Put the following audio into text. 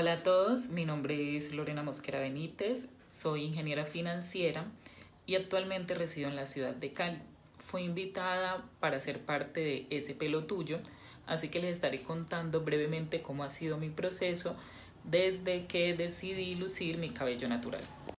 Hola a todos, mi nombre es Lorena Mosquera Benítez, soy ingeniera financiera y actualmente resido en la ciudad de Cali. Fui invitada para ser parte de ese pelo tuyo, así que les estaré contando brevemente cómo ha sido mi proceso desde que decidí lucir mi cabello natural.